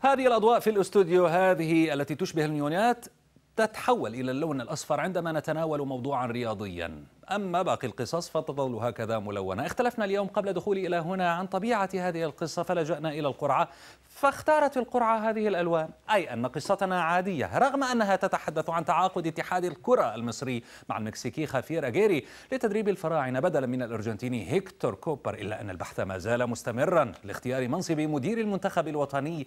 هذه الأضواء في الأستوديو هذه التي تشبه المليونات تتحول إلى اللون الأصفر عندما نتناول موضوعا رياضيا أما باقي القصص فتظل هكذا ملونة اختلفنا اليوم قبل دخولي إلى هنا عن طبيعة هذه القصة فلجأنا إلى القرعة فاختارت القرعة هذه الألوان أي أن قصتنا عادية رغم أنها تتحدث عن تعاقد اتحاد الكرة المصري مع المكسيكي خافير أجيري لتدريب الفراعنة بدلا من الأرجنتيني هيكتور كوبر إلا أن البحث ما زال مستمرا لاختيار منصب مدير المنتخب الوطني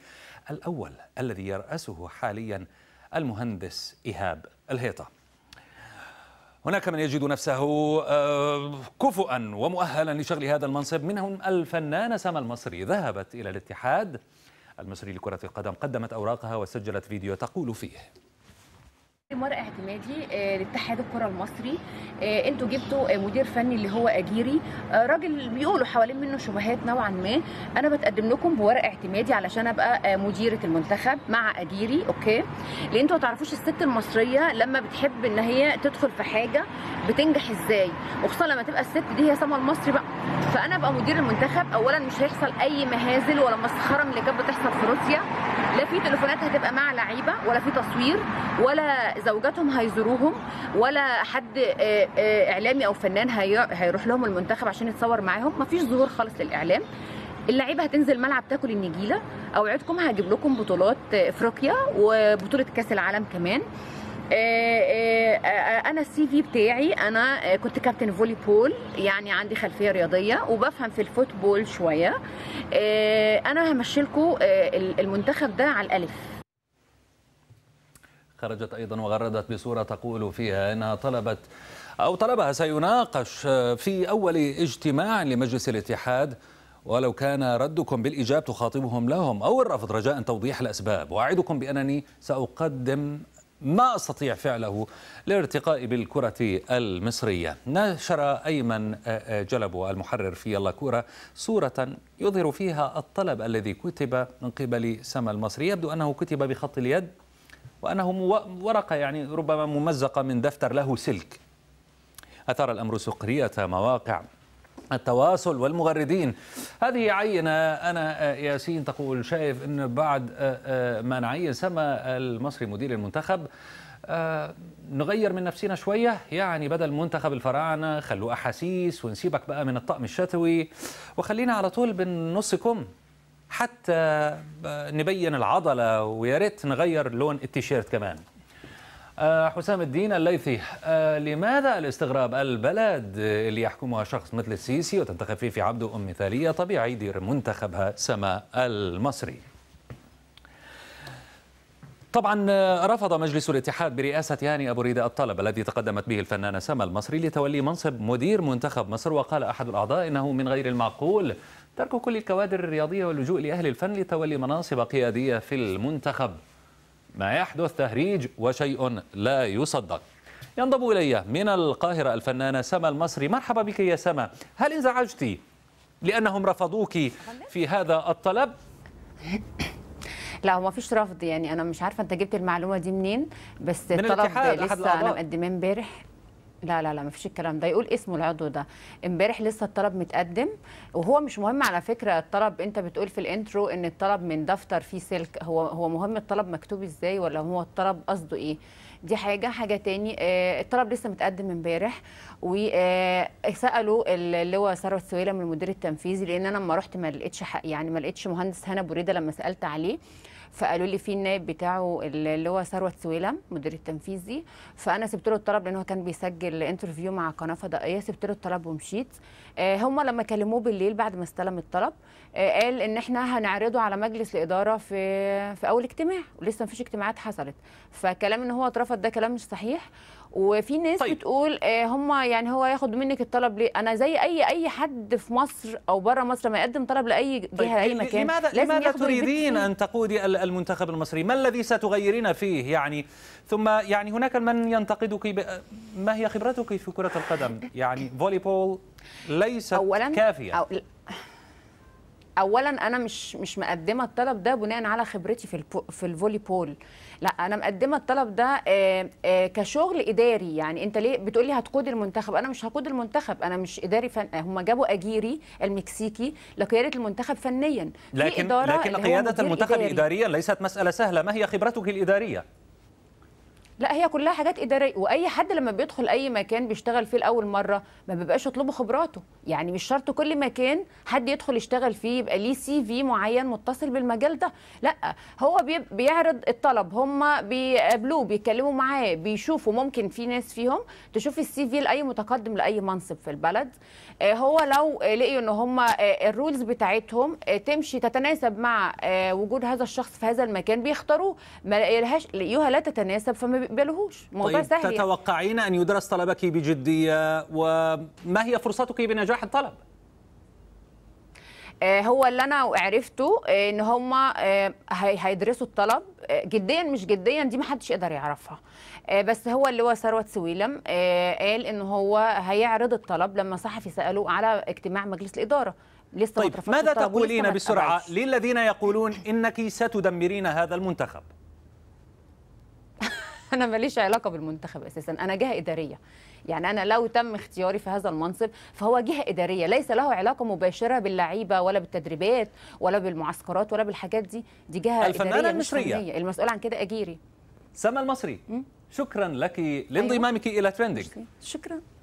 الأول الذي يرأسه حاليا المهندس إيهاب الهيطة هناك من يجد نفسه آه، كفؤا ومؤهلا لشغل هذا المنصب منهم الفنانة سما المصري ذهبت إلى الاتحاد المصري لكرة القدم قدمت أوراقها وسجلت فيديو تقول فيه مرة اعتمادي آه، لاتحاد الكرة المصري آه، انتوا جبتوا آه، مدير فني اللي هو اجيري راجل بيقولوا حوالين منه شبهات نوعا ما انا بتقدم لكم بورق اعتمادي علشان ابقى مديرة المنتخب مع اجيري اوكي لان انتوا ما تعرفوش الست المصرية لما بتحب ان هي تدخل في حاجة بتنجح ازاي وخصوصا لما تبقى الست دي هي سما المصري بقى فانا ابقى مدير المنتخب اولا مش هيحصل اي مهازل ولا مسخره من اللي كانت بتحصل في روسيا لا في تليفونات هتبقى مع لعيبه ولا في تصوير ولا زوجاتهم هيزوروهم ولا حد آه، آه، اعلامي او فنان هيروح لهم المنتخب عشان يتصور معاهم مفيش ظهور خالص للاعلام اللعيبه هتنزل ملعب تاكل النجيله اوعدكم هجيب لكم بطولات آه، افريقيا وبطوله كاس العالم كمان آه، آه، آه، انا السي في بتاعي انا كنت كابتن فولي بول يعني عندي خلفيه رياضيه وبفهم في الفوتبول شويه انا همشي لكم المنتخب ده على الالف خرجت ايضا وغردت بصوره تقول فيها انها طلبت او طلبها سيناقش في اول اجتماع لمجلس الاتحاد ولو كان ردكم بالايجاب تخاطبهم لهم او الرفض رجاء توضيح الاسباب واعدكم بانني ساقدم ما استطيع فعله للارتقاء بالكرة المصرية نشر أيمن آه، آه، جلبو المحرر في يلا كورة صورة يظهر فيها الطلب الذي كتب من قبل سما المصري يبدو أنه كتب بخط اليد وأنه ورقة يعني ربما ممزقة من دفتر له سلك أثار الأمر سخرية مواقع التواصل والمغردين هذه عينة أنا آه، ياسين تقول شايف أن بعد آه، آه، ما نعين سما المصري مدير المنتخب نغير من نفسنا شوية يعني بدل منتخب الفراعنة خلوا أحاسيس ونسيبك بقى من الطقم الشتوي وخلينا على طول بنصكم حتى نبين العضلة ويا ريت نغير لون التيشيرت كمان آه، حسام الدين الليثي آه، لماذا الاستغراب البلد اللي يحكمها شخص مثل السيسي وتنتخب فيه في عبده أم مثالية طبيعي يدير منتخبها سما المصري طبعا آه، رفض مجلس الاتحاد برئاسة هاني يعني أبو ريدة الطلب الذي تقدمت به الفنانة سما المصري لتولي منصب مدير منتخب مصر وقال أحد الأعضاء إنه من غير المعقول ترك كل الكوادر الرياضية واللجوء لأهل الفن لتولي مناصب قيادية في المنتخب ما يحدث تهريج وشيء لا يصدق ينضم إلي من القاهرة الفنانة سما المصري مرحبا بك يا سما هل انزعجتي لأنهم رفضوك في هذا الطلب؟ لا هو ما فيش رفض يعني انا مش عارفه انت جبت المعلومه دي منين بس من الطلب لسه انا مقدماه امبارح لا لا لا ما فيش الكلام ده يقول اسمه العضو ده امبارح لسه الطلب متقدم وهو مش مهم على فكره الطلب انت بتقول في الانترو ان الطلب من دفتر فيه سلك هو هو مهم الطلب مكتوب ازاي ولا هو الطلب قصده ايه دي حاجه حاجه تاني آه الطلب لسه متقدم امبارح وسالوا آه، اللي هو ثروت سويلم المدير التنفيذي لان انا لما رحت ما لقيتش يعني ما لقيتش مهندس هنا بريده لما سالت عليه فقالوا لي في النائب بتاعه اللي هو ثروت سويلم مدير التنفيذي فانا سبت له الطلب لان هو كان بيسجل انترفيو مع قناه فضائيه سبت له الطلب ومشيت آه، هم لما كلموه بالليل بعد ما استلم الطلب آه، قال ان احنا هنعرضه على مجلس الاداره في في اول اجتماع ولسه ما فيش اجتماعات حصلت فكلام ان هو اترفض ده كلام مش صحيح وفي ناس طيب. بتقول آه، هم يعني هو ياخد منك الطلب ليه انا زي اي اي حد في مصر او بره مصر ما يقدم طلب لاي طيب، جهه طيب. اي مكان لماذا لازم لماذا تريدين ان تقودي المنتخب المصري ما الذي ستغيرين فيه يعني ثم يعني هناك من ينتقدك ب... ما هي خبرتك في كره القدم يعني فولي بول ليست أولاً كافيه أو... اولا انا مش مش مقدمه الطلب ده بناء على خبرتي في في الفولي بول لا انا مقدمه الطلب ده آآ آه، آآ آه، كشغل اداري يعني انت ليه بتقولي هتقود المنتخب انا مش هقود المنتخب انا مش اداري فن... هم جابوا اجيري المكسيكي لقياده المنتخب فنيا لكن إدارة لكن قياده المنتخب إداري. اداريا ليست مساله سهله ما هي خبرتك الاداريه لا هي كلها حاجات اداريه واي حد لما بيدخل اي مكان بيشتغل فيه لاول مره ما بيبقاش يطلبوا خبراته يعني مش شرط كل مكان حد يدخل يشتغل فيه يبقى ليه سي في معين متصل بالمجال ده لا هو بيعرض الطلب هم بيقابلوه بيتكلموا معاه بيشوفوا ممكن في ناس فيهم تشوف السي في لاي متقدم لاي منصب في البلد آه، هو لو لقيوا ان هم آه، الرولز بتاعتهم آه، تمشي تتناسب مع وجود هذا الشخص في هذا المكان بيختاروه ما لقيوها لا تتناسب فما بيلهوش موضوع طيب سهل يعني. تتوقعين يعني. ان يدرس طلبك بجديه وما هي فرصتك بنجاح الطلب آه، هو اللي انا عرفته آه، ان هم آه، هيدرسوا الطلب جديا مش جديا دي ما حدش يقدر يعرفها بس هو اللي هو ثروت سويلم قال ان هو هيعرض الطلب لما صحفي سالوه على اجتماع مجلس الاداره لسه طيب ماذا تقولين بسرعه للذين يقولون انك ستدمرين هذا المنتخب انا ماليش علاقه بالمنتخب اساسا انا جهه اداريه يعني انا لو تم اختياري في هذا المنصب فهو جهه اداريه ليس له علاقه مباشره باللعيبه ولا بالتدريبات ولا بالمعسكرات ولا بالحاجات دي دي جهه الفنانة اداريه المصريه المسؤول عن كده اجيري سما المصري شكرا لك لانضمامك أيوة. الى ترندنج شكرا